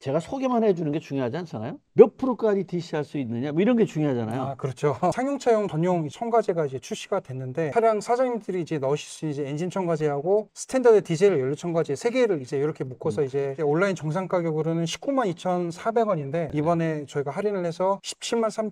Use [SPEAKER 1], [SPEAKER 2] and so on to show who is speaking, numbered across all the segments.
[SPEAKER 1] 제가 소개만 해주는 게 중요하지 않잖아요. 몇 프로까지 DC할 수 있느냐, 뭐 이런 게 중요하잖아요. 아, 그렇죠. 상용차용 전용 첨가제가 이제 출시가 됐는데 차량 사장님들이 이제 넣으실 수 이제 엔진 첨가제하고 스탠다드 디젤 연료 첨가제 세 개를 이제 이렇게 묶어서 음. 이제 온라인 정상 가격으로는 19만 2,400원인데 이번에 저희가 할인을 해서 17만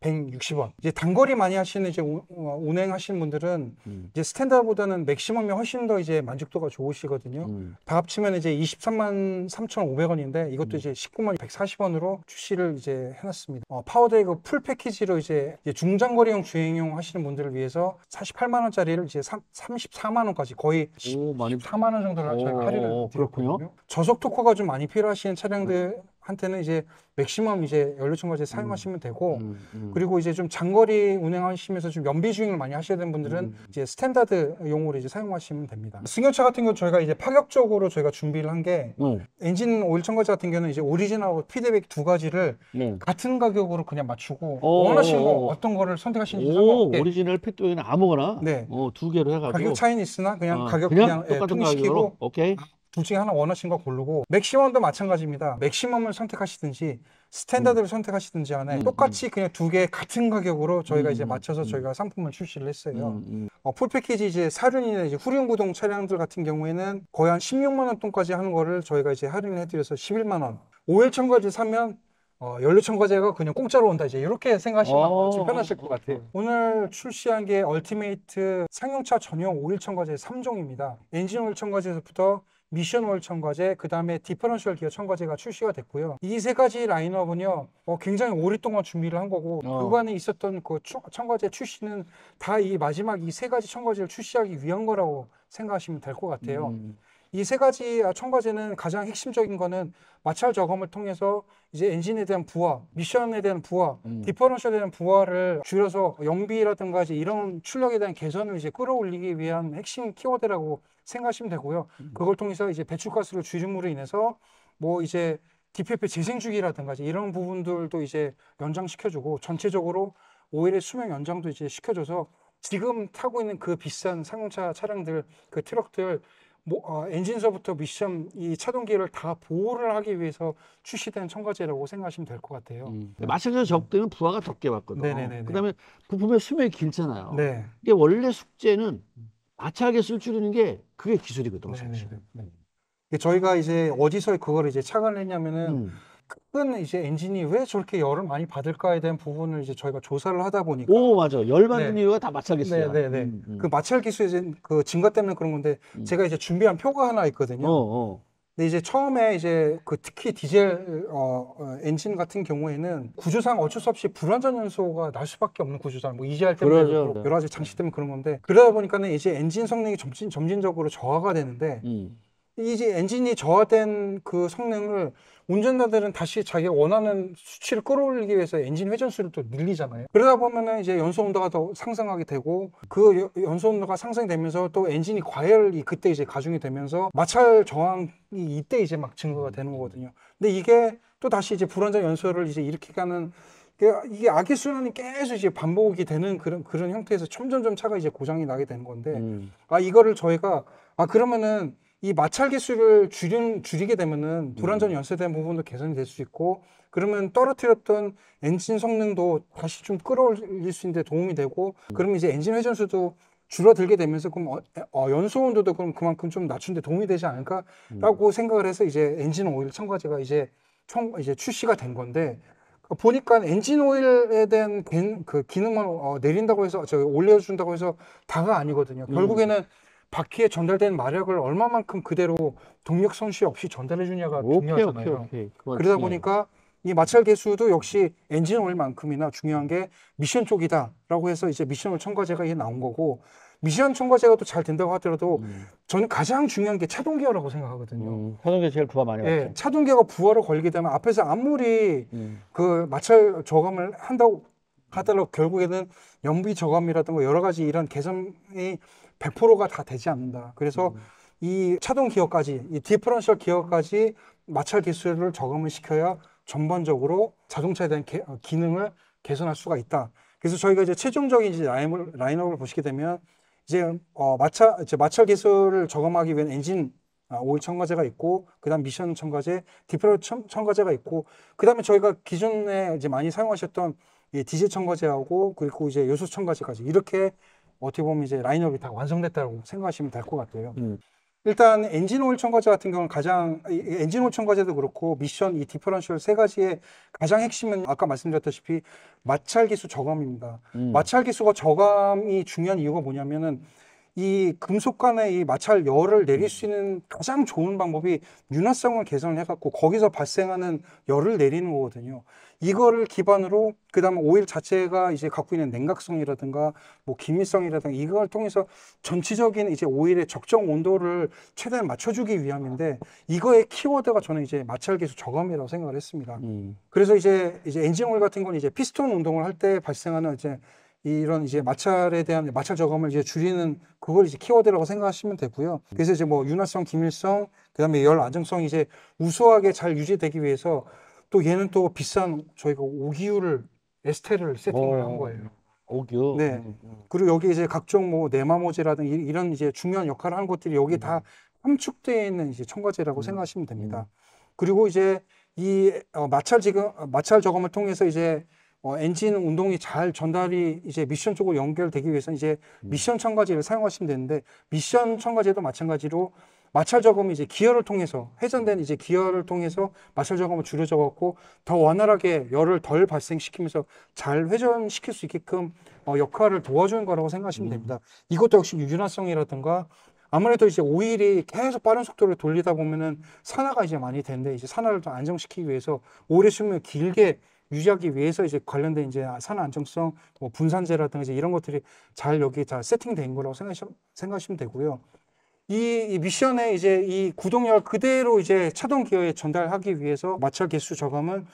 [SPEAKER 1] 3,160원. 이제 단거리 많이 하시는 이제 어, 운행하시는 분들은 음. 이제 스탠다드보다는 맥시멈이 훨씬 더 이제 만족도가 좋으시거든요. 음. 다 합치면 이제 23만 3,500원인데 이것도 음. 이제 19만 140원으로 출시를 이제 해놨습니다. 어, 파워데이 그풀 패키지로 이제, 이제, 중장거리형 주행용 하시는 분들을 위해서 48만 원짜리를 이제 3, 34만 원까지 거의 14만 원 정도를 저희가 할인을 드렸거든요. 저속 토크가 좀 많이 필요하시는 차량들 한테는 이제 맥시멈 이제 연료청바제 사용하시면 음. 되고 음, 음. 그리고 이제 좀 장거리 운행하시면서 좀 연비 주행을 많이 하셔야 되는 분들은 음. 이제 스탠다드 용으로 이제 사용하시면 됩니다. 승용차 같은 경우 저희가 이제 파격적으로 저희가 준비를 한게 네. 엔진 오일 청바제 같은 경우는 이제 오리지널하고 피드백 두 가지를 네. 같은 가격으로 그냥 맞추고 오, 어, 어, 원하시는 거 어. 어떤 거를 선택하시는지
[SPEAKER 2] 상관없오리지널패드백이 아무거나 네. 어, 두 개로 해가지고 가격 차이는
[SPEAKER 1] 있으나 그냥 아, 가격 그냥, 그냥 예, 통시키고 오케이. 아, 둘 중에 하나 원하신 거 고르고 맥시멈도 마찬가지입니다. 맥시멈을 선택하시든지 스탠다드를 음. 선택하시든지 안에 음. 음. 똑같이 그냥 두 개 같은 가격으로 저희가 음. 이제 음, 맞춰서 음. 저희가 상품을 출시를 했어요. 어, 풀 패키지 이제 사륜이나 이제 후륜구동 차량들 같은 경우에는 거의 한 16만 원 돈까지 하는 거를 저희가 이제 할인해드려서 11만 원. 5일 청과제 사면 어, 연료 청과제가 그냥 공짜로 온다 이제 이렇게 생각하시면 어. 좀 편하실 것 같아요. 어. 오늘 출시한 게 얼티메이트 상용차 전용 5일청과제 3종입니다. 엔진 오일 청과제에서부터 미션 월 첨가제, 그 다음에 디퍼런셜 기어 첨가제가 출시가 됐고요. 이 세 가지 라인업은요, 어, 굉장히 오랫동안 준비를 한 거고, 어. 그간에 있었던 그 추, 첨가제 출시는 다 이 마지막 이 세 가지 첨가제를 출시하기 위한 거라고 생각하시면 될 것 같아요. 음. 이세 가지 첨과제는 아, 가장 핵심적인 거는 마찰 저감을 통해서 이제 엔진에 대한 부하, 미션에 대한 부하, 음. 디퍼런셜에 대한 부하를 줄여서 연비라든가 이제 이런 출력에 대한 개선을 이제 끌어올리기 위한 핵심 키워드라고 생각하시면 되고요. 음. 그걸 통해서 이제 배출가스를 줄임으로 인해서 뭐 이제 DPF 재생 주기라든가 이런 부분들도 이제 연장시켜주고 전체적으로 오일의 수명 연장도 이제 시켜줘서 지금 타고 있는 그 비싼 상용차 차량들 그 트럭들 뭐, 어, 엔진서부터 미션 이 차동기를 다 보호를 하기 위해서 출시된 첨가제라고 생각하시면 될 것 같아요. 음.
[SPEAKER 2] 마찬가지로 적대는 부하가 적게 받거든. 네 그다음에
[SPEAKER 1] 부품의 수명이 길잖아요. 네. 이게 원래 숙제는 마차하게 쓸 줄이는 게 그게 기술이거든요. 사실. 네. 저희가 이제 어디서 그걸 이제 착안 했냐면은 음. 큰 이제 엔진이 왜 저렇게 열을 많이 받을까에 대한 부분을 이제 저희가 조사를 하다 보니까 오 맞아 열 받는 네. 이유가 다 마찰 기수야. 네네 네. 음, 음. 그 마찰 기수의 그 증가 때문에 그런 건데 음. 제가 이제 준비한 표가 하나 있거든요. 어, 어. 근데 이제 처음에 이제 그 특히 디젤 어, 어 엔진 같은 경우에는 구조상 어쩔 수 없이 불완전 연소가 날 수밖에 없는 구조잖아요. 뭐이 g 할 때문에 그러죠, 네. 여러 가지 장치 음. 때문에 그런 건데 그러다 보니까는 이제 엔진 성능이 점진, 점진적으로 저하가 되는데 음. 이제 엔진이 저하된 그 성능을 운전자들은 다시 자기 가 원하는 수치를 끌어올리기 위해서 엔진 회전수를 또 늘리잖아요. 그러다 보면은 이제 연소 온도가 더 상승하게 되고 그 연소 온도가 상승되면서 또 엔진이 과열이 그때 이제 가중이 되면서 마찰 저항이 이때 이제 막 증가가 되는 거거든요. 근데 이게 또 다시 이제 불안정 연소를 이제 일으키가는 이게 악의 순환이 계속 이제 반복이 되는 그런 그런 형태에서 점점점 차가 이제 고장이 나게 되는 건데 음. 아 이거를 저희가 아 그러면은 이 마찰 개수를 줄인, 줄이게 되면은 음. 불완전 연쇄된 부분도 개선이 될 수 있고 그러면 떨어뜨렸던 엔진 성능도 다시 좀 끌어올릴 수 있는데 도움이 되고 음. 그러면 이제 엔진 회전 수도 줄어들게 되면서 그럼 어, 어, 연소 온도도 그럼 그만큼 좀 낮춘데 도움이 되지 않을까라고 음. 생각을 해서 이제 엔진 오일 첨가제가 이제 총 이제 출시가 된 건데 그 보니까 엔진 오일에 대한 그 기능만 어, 내린다고 해서 저 올려준다고 해서 다가 아니거든요. 음. 결국에는 음. 바퀴에 전달된 마력을 얼마만큼 그대로 동력 손실 없이 전달해 주냐가 중요하잖아요. 오케이, 오케이. 그러다 보니까 이 마찰 개수도 역시 엔진 오일만큼이나 중요한 게 미션 쪽이다라고 해서 이제 미션 오일 첨가제가 이게 나온 거고 미션 첨가제가 또 잘 된다고 하더라도 음. 저는 가장 중요한 게 차동 기어라고 생각하거든요. 음,
[SPEAKER 2] 차동 기어 제일 부하 많이 받죠. 예,
[SPEAKER 1] 차동 기어가 부하로 걸리게 되면 앞에서 아무리 음. 그 마찰 저감을 한다고 하더라도 결국에는 연비 저감이라든가 여러 가지 이런 개선이 100%가 다 되지 않는다. 그래서 음. 이 차동 기어까지 이 디퍼런셜 기어까지 마찰 기술을 적응을 시켜야 전반적으로 자동차에 대한 개, 어, 기능을 개선할 수가 있다. 그래서 저희가 이제 최종적인 이제 라인업을, 라인업을 보시게 되면 이제 어, 마찰 이제 마찰 기술을 적응하기 위한 엔진 아, 오일 첨가제가 있고 그다음 미션 첨가제, 디퍼럴 첨, 첨가제가 있고 그다음에 저희가 기존에 이제 많이 사용하셨던 이 디젤 첨가제하고 그리고 이제 요소 첨가제까지 이렇게 어떻게 보면 이제 라인업이 다 완성됐다고 생각하시면 될 것 같아요. 음. 일단 엔진오일 첨가제 같은 경우는 가장 엔진오일 첨가제도 그렇고 미션 이 디퍼런셜 세 가지의 가장 핵심은 아까 말씀드렸다시피 마찰 기수 저감입니다. 음. 마찰 기수가 저감이 중요한 이유가 뭐냐면은 이 금속 간의 이 마찰 열을 내릴 수 있는 가장 좋은 방법이 윤화성을 개선을 해갖고 거기서 발생하는 열을 내리는 거거든요. 이거를 기반으로 그다음 에 오일 자체가 이제 갖고 있는 냉각성이라든가 뭐 기밀성이라든가 이걸 통해서 전체적인 이제 오일의 적정 온도를 최대한 맞춰주기 위함인데 이거의 키워드가 저는 이제 마찰 계수 저감이라고 생각을 했습니다. 음. 그래서 이제 이제 엔진 오일 같은 건 이제 피스톤 운동을 할 때 발생하는 이제 이런 이제 마찰에 대한 마찰 저감을 이제 줄이는 그걸 이제 키워드라고 생각하시면 되고요. 그래서 이제 뭐 윤활성, 기밀성, 그다음에 열 안정성 이제 우수하게 잘 유지되기 위해서 또 얘는 또 비싼 저희가 오기유를 에스테를 세팅을 한 어, 거예요. 오기요? 네. 음, 음. 그리고 여기 이제 각종 뭐네마모제라든가 이런 이제 중요한 역할을 하는 것들이 여기 음. 다 함축되어 있는 이제 첨가제라고 음, 생각하시면 됩니다. 그리고 이제 이 어, 마찰 지금 마찰 저감을 통해서 이제 어, 엔진 운동이 잘 전달이 이제 미션 쪽으로 연결되기 위해서 이제 음. 미션 첨가제를 사용하시면 되는데 미션 첨가제도 마찬가지로 마찰 저금이 제 기어를 통해서 회전된 이제 기어를 통해서 마찰 저금을 줄여져 갖고 더 원활하게 열을 덜 발생시키면서 잘 회전시킬 수 있게끔 어, 역할을 도와주는 거라고 생각하시면 음. 됩니다. 이것도 역시 유연화성이라든가 아무래도 이제 오일이 계속 빠른 속도로 돌리다 보면은 산화가 이제 많이 되는데 이제 산화를 좀 안정시키기 위해서 오래의수을 길게 유지하기 위해서 이제 관련된 이제 산 안정성, 뭐 분산제라든가 이제 이런 것들이 잘 여기 다 세팅된 거라고 생각하시, 생각하시면 되고요. 이, 이 미션에 이제 이 구동열 그대로 이제 차동 기어에 전달하기 위해서 마찰 개수 저감은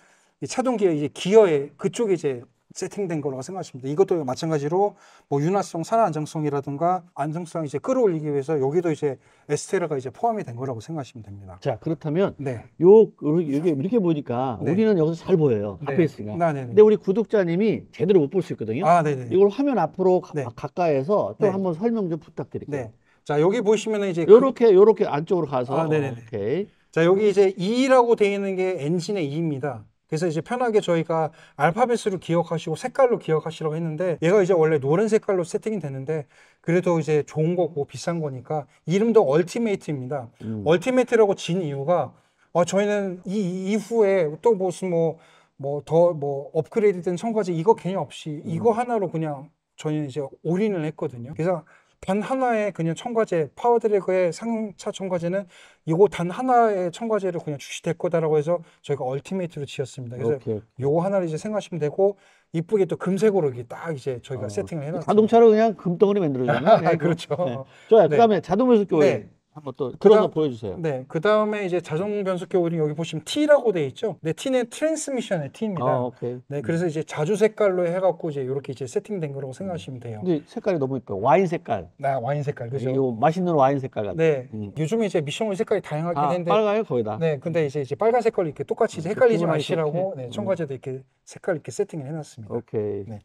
[SPEAKER 1] 차동 기어 이제 기어에 그쪽에 이제 세팅된 거라고 생각하시면 돼요. 이것도 마찬가지로 뭐윤활성 산화 안정성이라든가 안정성 이제 끌어올리기 위해서 여기도 이제 에스테라가 이제 포함이 된 거라고 생각하시면 됩니다. 자 그렇다면 네. 요 그, 이렇게 이렇게
[SPEAKER 2] 보니까 네. 우리는 여기서 잘 보여요 네. 앞에 있으니까. 아, 근데 우리 구독자님이 제대로 못 볼 수 있거든요. 아, 네네. 이걸 화면 앞으로 가, 네. 가까이에서 또 네. 한번 설명 좀 부탁드릴게요. 네.
[SPEAKER 1] 자 여기 보시면 이제 그 요렇게 그... 요렇게 안쪽으로 가서 아, 네네. 오케이. 자 여기 이제 E라고 되어 있는 게 엔진의 E입니다. 그래서 이제 편하게 저희가 알파벳으로 기억하시고 색깔로 기억하시라고 했는데 얘가 이제 원래 노란 색깔로 세팅이 됐는데 그래도 이제 좋은 거고 비싼 거니까 이름도 얼티메이트입니다. 음. 얼티메이트라고 진 이유가 어, 저희는 이 이후에 또 무슨 뭐뭐 더뭐 뭐 업그레이드된 첨과제 이거 개념 없이 이거 음. 하나로 그냥 저희는 이제 올인을 했거든요. 그래서 단 하나의 그냥 첨가제 파워드래그의 상차 첨가제는 이거 단 하나의 첨가제를 그냥 출시될 거다라고 해서 저희가 얼티메이트로 지었습니다. 그래서 요거 하나를 이제 생각하시면 되고 이쁘게 또 금색으로 이게 딱 이제 저희가 어, 세팅을 해놨어요.
[SPEAKER 2] 자동차로 그냥 금덩어리 만들어주나요 아, 그 그렇죠. 네. 좋아요. 네. 그다음에
[SPEAKER 1] 자동변속 교회. 네. 한번 또 그다음, 보여주세요. 네, 그 다음에 이제 자동 변속 교울이 여기 보시면 T라고 돼 있죠. 네, T는 트랜스미션의 T입니다. 아, 오케이. 네, 음. 그래서 이제 자주 색깔로 해갖고 이제 이렇게 이제 세팅된 거라고 생각하시면 돼요.
[SPEAKER 2] 근데 색깔이 너무 이뻐. 요 와인 색깔.
[SPEAKER 1] 네, 와인 색깔 그죠.
[SPEAKER 2] 요 맛있는 와인 색깔 같아.
[SPEAKER 1] 네, 음. 요즘에 이제 미션물 색깔이 다양하긴 아, 한데 빨가요 거의 다. 네, 근데 이제 이제 빨간 색깔 이렇게 똑같이 음, 이제 헷갈리지 마시라고 네, 첨가제도 음. 이렇게 색깔 이렇게 세팅을 해놨습니다. 오케이. 네.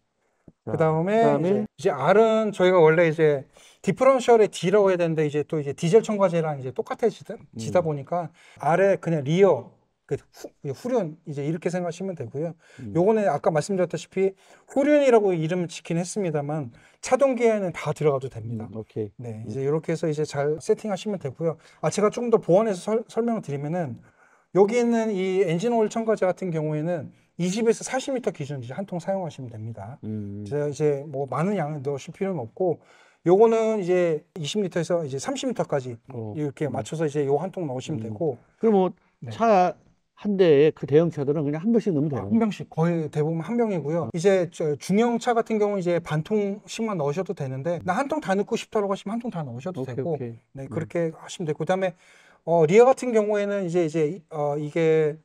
[SPEAKER 1] 그 다음에 이제, 이 R은 저희가 원래 이제 디퍼런셜의 D라고 해야 되는데 이제 또 이제 디젤 첨가제랑 이제 똑같아지다 지다 음. 보니까 R에 그냥 리어 그 후, 륜 이제 이렇게 생각하시면 되고요. 음. 요거는 아까 말씀드렸다시피 후륜이라고 이름을 짓긴 했습니다만 차동기에는 다 들어가도 됩니다. 음, 오케이. 네, 음. 이제 이렇게 해서 이제 잘 세팅하시면 되고요. 아 제가 조금 더 보완해서 설, 명을 드리면은 여기 있는 이 엔진 오일 첨가제 같은 경우에는 20에서 40m 기준 이제 한 통 사용하시면 됩니다. 음. 제가 이제 뭐 많은 양을 넣으실 필요는 없고 요거는 이제 20m에서 이제 30m까지 어. 이렇게 음. 맞춰서 이제 요 한 통 넣으시면 음. 되고. 그럼 뭐 네. 차한 대에 그 대형 차들은 그냥 한 병씩 넣으면 돼요. 아, 한 병씩 거의 대부분 한 병이고요. 어. 이제 중형 차 같은 경우 이제 반통씩만 넣으셔도 되는데 나 한 통 다 넣고 싶다고 하시면 한 통 다 넣으셔도 오케이, 되고 오케이. 네 음. 그렇게 음. 하시면 되고 그다음에 어, 리어 같은 경우에는 이제 이제 어, 이게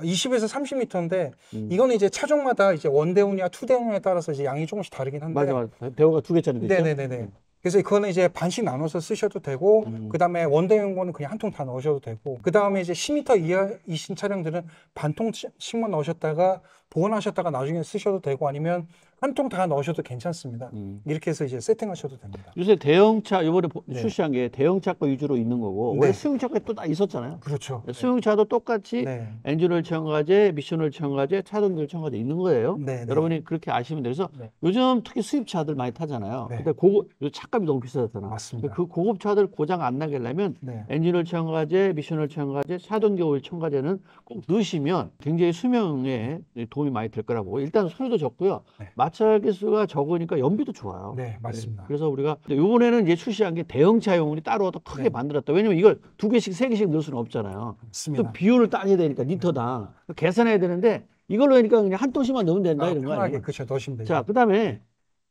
[SPEAKER 1] 20에서 3 0터인데 음. 이거는 이제 차종마다 이제 원대운이냐투대운냐에 따라서 이제 양이 조금씩 다르긴 한데 맞아 맞아 대우가 두 개짜리 되죠? 네네네네 음. 그래서 그거는 이제 반씩 나눠서 쓰셔도 되고 음. 그다음에 원대운 거는 그냥 한 통 다 넣으셔도 되고 그다음에 이제 1 0터 이하이신 차량들은 반통씩만 넣으셨다가 보관하셨다가 나중에 쓰셔도 되고 아니면 한통다 넣으셔도 괜찮습니다. 음. 이렇게 해서 이제 세팅하셔도 됩니다.
[SPEAKER 2] 요새 대형차 이번에 네. 출시한 게 대형차 거 위주로 있는 거고 네. 왜
[SPEAKER 1] 수용차가 또 다 있었잖아요. 그렇죠. 네, 수용차도 똑같이 네.
[SPEAKER 2] 엔진을 첨가제, 미션을 첨가제, 차등을률 첨가제 있는 거예요. 네, 여러분이 그렇게 아시면 돼서 요즘 특히 수입차들 많이 타잖아요. 근데 고급 차값이 너무 비싸잖아. 맞습니다. 그 고급차들 고장 안 나게 하려면 엔진을 첨가제, 미션을 첨가제, 차동률 등 첨가제는 꼭 넣으시면 굉장히 수명에 도움이 많이 될 거라고 일단 소리도 적고요. 네. 마찰 개수가 적으니까 연비도 좋아요. 네, 맞습니다. 네, 그래서 우리가 이번에는 이제 출시한 게 대형차용으로 따로 더 크게 네. 만들었다. 왜냐면 이걸 두 개씩 세 개씩 넣을 수는 없잖아요. 맞습니다. 또 비율을 따져야 되니까 리터당 계산해야 되는데 이걸로 하니까 그냥 한도시만 넣으면 된다 아, 이런 거 아니에요? 편하게 그쵸 넣으시면 되죠. 자, 그다음에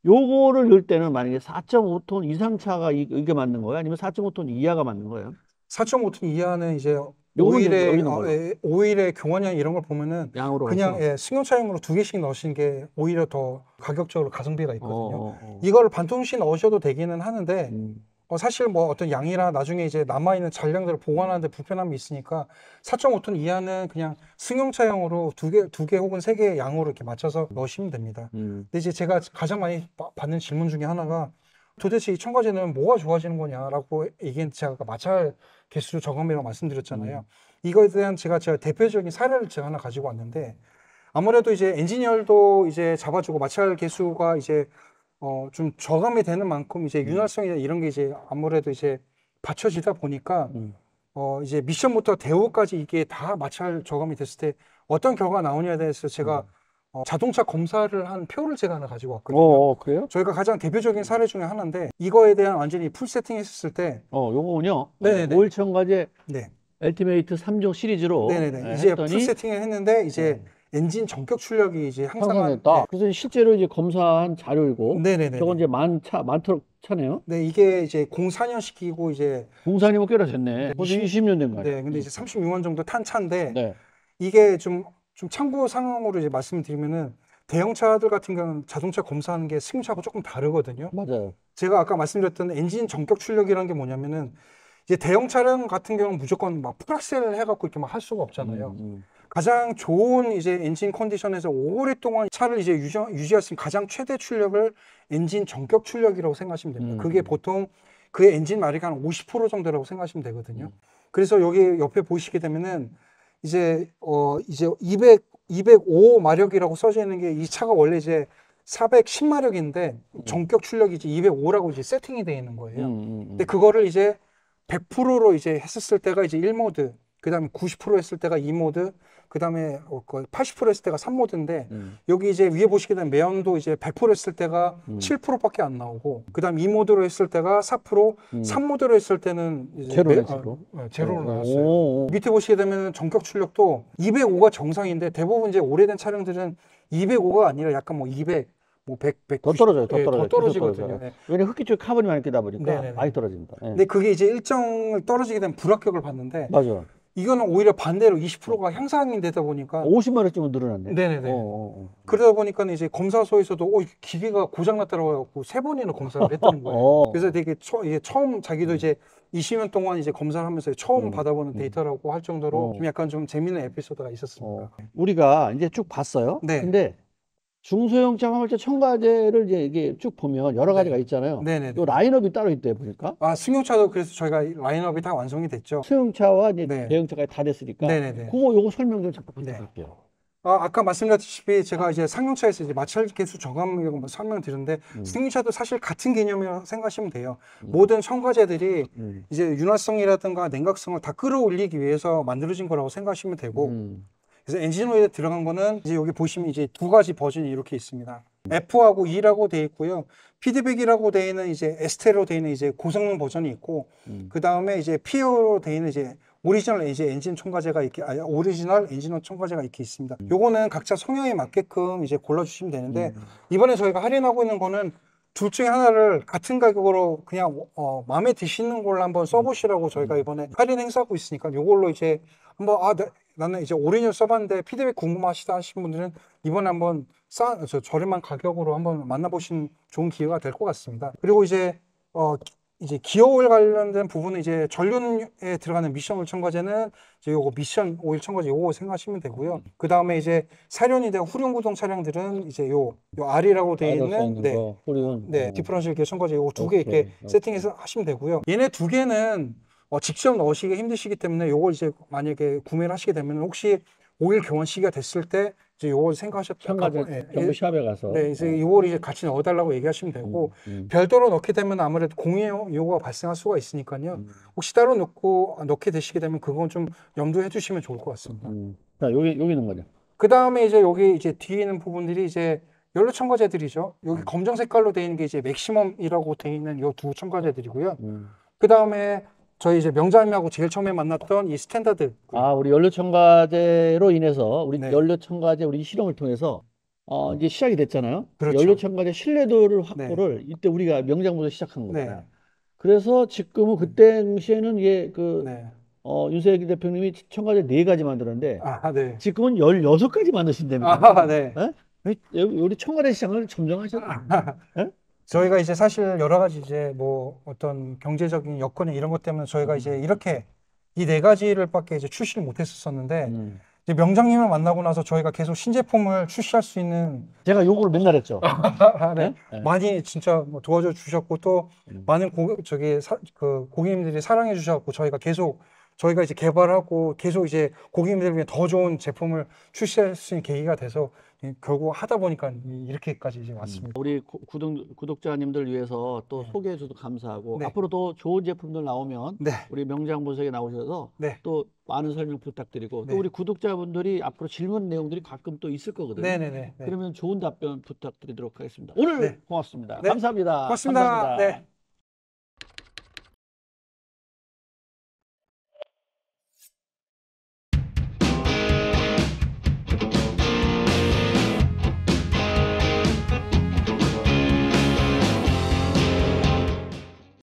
[SPEAKER 2] 요거를 넣을 때는 만약에 4.5톤 이상 차가 이게 맞는 거예요? 아니면 4.5톤 이하가 맞는 거예요?
[SPEAKER 1] 4.5톤 이하는 이제 오일에 어, 예, 오일에 경환량 이런 걸 보면은 그냥 예, 승용차용으로 두 개씩 넣으신 게 오히려 더 가격적으로 가성비가 있거든요. 어, 어, 어, 이걸 반통씩 넣으셔도 되기는 하는데 음. 어, 사실 뭐 어떤 양이라 나중에 이제 남아 있는 잔량들을 보관하는데 불편함이 있으니까 4.5톤 이하는 그냥 승용차용으로 두 개, 두 개 혹은 세 개의 양으로 이렇게 맞춰서 넣으시면 됩니다. 음. 근데 이제 제가 가장 많이 받는 질문 중에 하나가 도대체 이 첨가제는 뭐가 좋아지는 거냐라고 얘기한 제가 마찰 개수 저금이라고 말씀드렸잖아요. 음. 이거에 대한 제가 제가 대표적인 사례를 제가 하나 가지고 왔는데 아무래도 이제 엔지니어도 이제 잡아주고 마찰 개수가 이제 어좀 저감이 되는 만큼 이제 윤활성이나 음. 이런 게 이제 아무래도 이제 받쳐지다 보니까 음. 어 이제 미션부터 대우까지 이게 다 마찰 저감이 됐을 때 어떤 결과가 나오냐에 대해서 제가 음. 어, 자동차 검사를 한 표를 제가 하나 가지고 왔거든요. 어, 어, 그래요? 저희가 가장 대표적인 사례 중에 하나인데 이거에 대한 완전히 풀 세팅했을 때 어, 요거는요 네네네. 5일 첨가제 네.
[SPEAKER 2] 엘티메이트 3종 시리즈로 네네네. 네, 네. 이제 했더니... 풀 세팅을
[SPEAKER 1] 했는데 이제 네. 엔진 전격 출력이 이제 항상한다
[SPEAKER 2] 네. 그래서 실제로 이제 검사한 자료이고 네네네.
[SPEAKER 1] 저건 이제 만차 만토록 차네요. 네, 이게 이제 04년 시키고 이제 04년이면 꽤나 됐네. 20, 20년 된 거예요. 네, 근데 이제 36만 정도 탄 차인데 네. 이게 좀좀 참고 상황으로 이제 말씀 드리면은 대형차들 같은 경우는 자동차 검사하는 게승차하고 조금 다르거든요. 맞아요. 제가 아까 말씀드렸던 엔진 전격 출력이라는 게 뭐냐면은 이제 대형 차량 같은 경우는 무조건 막 풀악셀 해갖고 이렇게 막 할 수가 없잖아요. 음, 음. 가장 좋은 이제 엔진 컨디션에서 오랫동안 차를 이제 유지, 유지할 수 있는 가장 최대 출력을 엔진 전격 출력이라고 생각하시면 됩니다. 음, 그게 보통 그 엔진 마력이 한50% 정도라고 생각하시면 되거든요. 음. 그래서 여기 옆에 보시게 되면은 이제 어 이제 200 205 마력이라고 써져 있는 게 이 차가 원래 이제 410 마력인데 음. 전격 출력이 이제 205라고 이제 세팅이 돼 있는 거예요. 음, 음, 근데 그거를 이제 100%로 이제 했었을 때가 이제 1모드 그 다음에 90% 했을 때가 2모드, 그 다음에 어, 거의 80% 했을 때가 3모드인데, 음. 여기 이제 위에 보시게 되면 매연도 이제 100% 했을 때가 음. 7%밖에 안 나오고, 그 다음 2모드로 했을 때가 4%, 음. 3모드로 했을 때는 이제 아, 어, 제로로 아, 네. 제로로 나왔어요. 오 밑에 보시게 되면 전격 출력도 205가 정상인데, 대부분 이제 오래된 차량들은 205가 아니라 약간 뭐 200, 뭐 100, 100. 예, 더 떨어져요, 더 떨어져요. 더 떨어지거든요. 네. 왜냐면 흡기 쪽에 카본이 많이 끼다 보니까 네네네. 네, 네. 많이
[SPEAKER 2] 떨어집니다. 네. 근데
[SPEAKER 1] 그게 이제 일정을 떨어지게 되면 불합격을 받는데. 맞아요. 이거는 오히려 반대로 20%가 음. 향상이 되다 보니까 50만 원쯤은 늘어났네. 네네네. 어, 어, 어. 그러다 보니까 이제 검사소에서도 어, 기계가 고장났다라고 해갖고 세 번이나 검사를 했던 거예요. 어. 어. 그래서 되게 처, 이게 처음 자기도 음. 이제 20년 동안 이제 검사를 하면서 처음 음, 받아보는 음. 데이터라고 할 정도로 어. 좀 약간 좀 재밌는 에피소드가 있었습니다. 우리가 이제 쭉 봤어요. 네. 근데 중소형 자영업자 첨가제를 이제
[SPEAKER 2] 이게 쭉 보면 여러 네. 가지가 있잖아요. 네네. 또 라인업이 따로 있대 보니까.
[SPEAKER 1] 아 승용차도 그래서 저희가 라인업이 다 완성이 됐죠. 승용차와 이제 네. 대형차까지 다 됐으니까. 네네네. 그거
[SPEAKER 2] 요거 설명 좀 잠깐
[SPEAKER 1] 네. 부탁할게요. 아, 아까 말씀드렸다시피 제가 이제 상용차에서 이제 마찰 계수 저감이라고 설명을 드렸는데 음. 승용차도 사실 같은 개념이라고 생각하시면 돼요. 음. 모든 첨가제들이 음. 이제 윤활성이라든가 냉각성을 다 끌어올리기 위해서 만들어진 거라고 생각하시면 되고 음. 그래서 엔진오일에 들어간 거는 이제 여기 보시면 이제 두 가지 버전이 이렇게 있습니다. F하고 E라고 돼 있고요. 피드백이라고 되어 있는 이제 에스테로 되어 있는 이제 고성능 버전이 있고 음. 그 다음에 이제 피 o 로 되어 있는 이제 오리지널 이제 엔진 총과제가 이렇게 아 오리지널 엔진총과제가 이렇게 있습니다. 음. 요거는 각자 성향에 맞게끔 이제 골라주시면 되는데 음, 음. 이번에 저희가 할인하고 있는 거는 둘 중에 하나를 같은 가격으로 그냥 어, 마음에 드시는 걸로 한번 써보시라고 저희가 음. 이번에 할인 행사하고 있으니까 요걸로 이제 한번 아 네, 나는 이제 오랜 일 써봤는데 피드백 궁금하시다 하신 분들은 이번에 한번 싸, 저, 저렴한 가격으로 한번 만나보신 좋은 기회가 될 것 같습니다. 그리고 이제 어, 이제 기어 오일 관련된 부분은 이제 전륜에 들어가는 미션 오일 첨가제는 이제 요거 미션 오일 첨가제 요거 생각하시면 되고요. 그 다음에 이제 사륜이 된 후륜 구동 차량들은 이제 요, 요 R이라고 되어 있는 네, 거, 후륜. 네, 디퍼런셜 기어 첨가제 요거 두 개 이렇게 세팅해서 하시면 되고요. 얘네 두 개는 어, 직접 넣으시기 힘드시기 때문에 요걸 이제 만약에 구매를 하시게 되면 혹시 5일 교환 시기가 됐을 때 이제 요걸 생각하셨던 거 네, 샵에 가서 네, 이제 네. 요걸 이제 같이 넣어달라고 얘기하시면 되고 음, 음. 별도로 넣게 되면 아무래도 공유 요구가 발생할 수가 있으니까요. 음. 혹시 따로 넣고 넣게 되시게 되면 그건 좀 염두해 주시면 좋을 것 같습니다. 음. 자, 여기 여기는 거죠. 그 다음에 이제 여기 이제 뒤에 있는 부분들이 이제 연료 첨가제들이죠. 여기 음. 검정 색깔로 되어 있는 게 이제 맥시멈이라고 되어 있는 요두 첨가제들이고요. 음. 그 다음에 저희 이제 명장님하고 제일 처음에 만났던 이 스탠다드 아 우리 연료 첨가제로 인해서 우리
[SPEAKER 2] 네. 연료 첨가제 우리 실험을 통해서 어 이제 시작이 됐잖아요. 그렇죠. 연료 첨가제 신뢰도를 확보를 네. 이때 우리가 명장부터 시작한 거예요. 네. 그래서 지금은 네. 그때 당시에는 이게 그 네. 어, 윤석열 대표님이 첨가제 네 가지 만들었는데 아, 네. 지금은 열여섯
[SPEAKER 1] 가지 만드신다며. 아, 네. 에? 예? 예? 우리 청와대 시장을 점령하셨나? 아, 에? 저희가 이제 사실 여러 가지 이제 뭐 어떤 경제적인 여건이 이런 것 때문에 저희가 이제 음. 이렇게 이 네 가지를 밖에 이제 출시를 못 했었었는데 음. 이제 명장님을 만나고 나서 저희가 계속 신제품을 출시할 수 있는 제가 요구를 맨날 했죠. 네? 네? 네. 많이 진짜 뭐 도와줘 주셨고 또 음. 많은 고 저기 사, 그 고객님들이 사랑해 주셔갖고 저희가 계속 저희가 이제 개발하고 계속 이제 고객님들 위해 더 좋은 제품을 출시할 수 있는 계기가 돼서 예, 결국 하다 보니까 이렇게까지 이제 왔습니다. 음. 우리 구- 독
[SPEAKER 2] 구독자님들 위해서 또 네. 소개해 주셔서 감사하고 네.
[SPEAKER 1] 앞으로도 좋은 제품들 나오면 네.
[SPEAKER 2] 우리 명장 분석에 나오셔서 네. 또 많은 설명 부탁드리고 네. 또 우리 구독자분들이 앞으로 질문 내용들이 가끔 또 있을 거거든요. 네네네. 네, 네, 네. 그러면 좋은 답변 부탁드리도록 하겠습니다. 오늘 네. 고맙습니다. 네. 감사합니다. 고맙습니다.
[SPEAKER 1] 네.